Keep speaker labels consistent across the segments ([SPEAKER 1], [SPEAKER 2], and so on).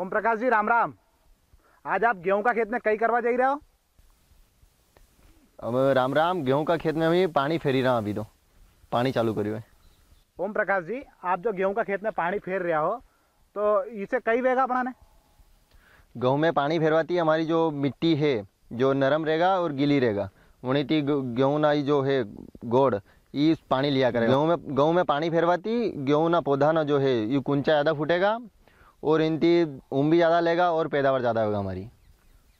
[SPEAKER 1] ओम प्रकाश जी राम राम आज आप गेहूं का खेत में कई करवा जा रहे हो
[SPEAKER 2] अब राम राम गेहूं का खेत में अभी पानी फेरी रहा अभी तो पानी चालू करी हुए
[SPEAKER 1] ओम प्रकाश जी आप जो गेहूं का खेत में पानी फेर रहे हो तो इसे कई वेगा अपना ने
[SPEAKER 2] गेहूँ में पानी फेरवाती हमारी जो मिट्टी है जो नरम रहेगा और गीली रहेगा वहीं थी गेहूँ ना जो है गोड़ ये पानी लिया करेगा गेहूँ में गेहूँ में पानी फेरवाती गेहूँ ना पौधा ना जो है ये कुंचा ज़्यादा फूटेगा और इनकी उम भी ज़्यादा लेगा और पैदावार ज़्यादा होगा हमारी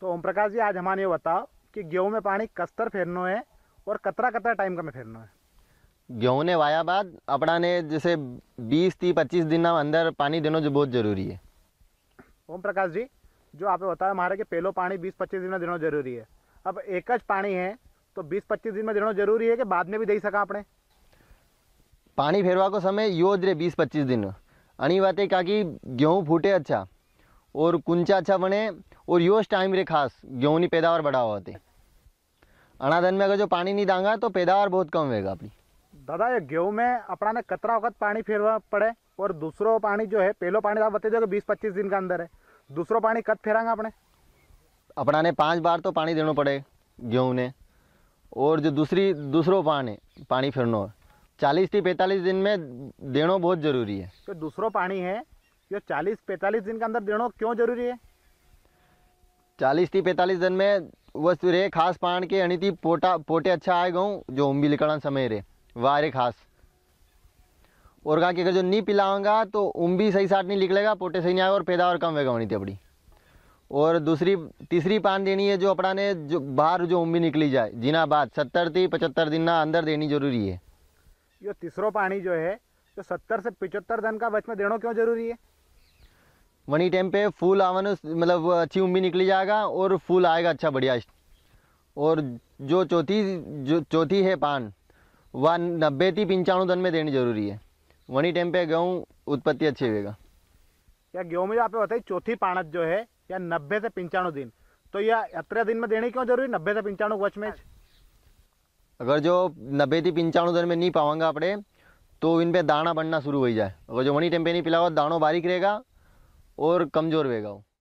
[SPEAKER 1] तो ओम प्रकाश जी आज हमारे ये बताओ कि गेहूँ में पानी कस्तर फेरना है और कतरा कतरा टाइम का में फेरना
[SPEAKER 2] है गेहूँ ने वाया बाद अपना ने जैसे बीस तीस पच्चीस दिन अंदर पानी देना जो बहुत ज़रूरी है
[SPEAKER 1] ओम प्रकाश जी जो आपने बताया हमारे के पहलो पानी बीस पच्चीस दिन में देना जरूरी है अब एक पानी है तो बीस पच्चीस दिन में देना जरूरी है कि बाद में भी दे सका अपने
[SPEAKER 2] पानी फेरवा को समय योज रहे बीस पच्चीस दिन अणी बातें का कि गेहूँ फूटे अच्छा और कुंचा अच्छा बने और यो टाइम रे खास गेहूँ की पैदावार हुआ थे अनाधन में अगर जो पानी नहीं दांगा तो पैदावार बहुत कम होगा अपनी दादा ये गेहूँ में अपना
[SPEAKER 1] ने कतरा वक्त पानी फेरवा पड़े और दूसरा पानी जो है पहलो पानी तो आप बता दो बीस पच्चीस दिन का अंदर है दूसरो पानी कब फेरांगा अपने
[SPEAKER 2] अपना ने पाँच बार तो पानी देना पड़े गेहूँ ने और जो दूसरी दूसरों पानी पानी फेरना है चालीस से पैंतालीस दिन में देना बहुत जरूरी है
[SPEAKER 1] जो दूसरो पानी है ये चालीस पैंतालीस दिन के अंदर देना क्यों जरूरी है
[SPEAKER 2] चालीस थी पैंतालीस दिन में वो रे खास पान के यानी थी पोटा पोटे अच्छा आए गऊँ जो उम्बी लिकड़ा समय रे वाह रे खास और कहा कि अगर जो नहीं पिलाऊंगा तो उम्बी सही साठ नहीं निकलेगा पोटे सही नहीं आएगा और पैदावार कम होगा थी अपनी और दूसरी तीसरी पान देनी है जो अपना ने जो बाहर जो उम्बी निकली जाए जिना बाद सत्तर थी पचहत्तर दिन ना अंदर देनी जरूरी है
[SPEAKER 1] ये तीसरो पानी जो है तो सत्तर से पिचहत्तर धन का बच में देना क्यों जरूरी है
[SPEAKER 2] वनी टाइम पे फूल आवन मतलब अच्छी उम्मीद निकली जाएगा और फूल आएगा अच्छा बढ़िया और जो चौथी जो चौथी है पान वह नब्बे थी पंचाणु धन में देनी जरूरी है वनी टाइम पे गेहूँ उत्पत्ति अच्छी होगा
[SPEAKER 1] या गेहूँ में जो आप बताइए चौथी पाणत जो है या नब्बे से पंचाणु दिन तो यह अत्रह दिन में देने क्यों जरूरी नब्बे से पंचाणु
[SPEAKER 2] वच में अगर जो नब्बे थी पंचाणु दिन में नहीं पावांगा अपने तो इन पर दाना बनना शुरू हो ही जाए अगर जो मनी टेम्पे नहीं पिलाओ दानों बारीक रहेगा और कमज़ोर रहेगा वो